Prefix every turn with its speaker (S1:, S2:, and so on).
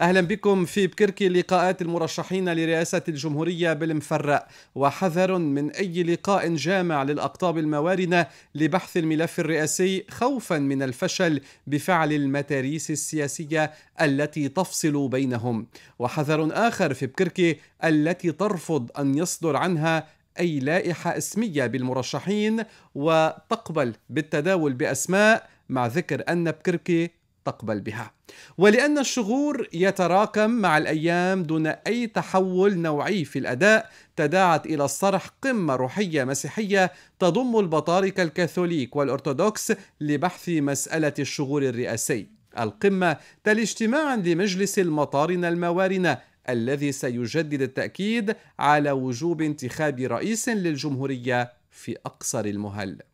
S1: أهلا بكم في بكركي لقاءات المرشحين لرئاسة الجمهورية بالمفرق وحذر من أي لقاء جامع للأقطاب الموارنة لبحث الملف الرئاسي خوفا من الفشل بفعل المتاريس السياسية التي تفصل بينهم وحذر آخر في بكركي التي ترفض أن يصدر عنها أي لائحة اسمية بالمرشحين وتقبل بالتداول بأسماء مع ذكر أن بكركي تقبل بها ولان الشغور يتراكم مع الايام دون اي تحول نوعي في الاداء تداعت الى الصرح قمه روحيه مسيحيه تضم البطاركه الكاثوليك والارثوذكس لبحث مساله الشغور الرئاسي القمه تلي اجتماعا لمجلس المطارنه الموارنه الذي سيجدد التأكيد على وجوب انتخاب رئيس للجمهورية في أقصر المهل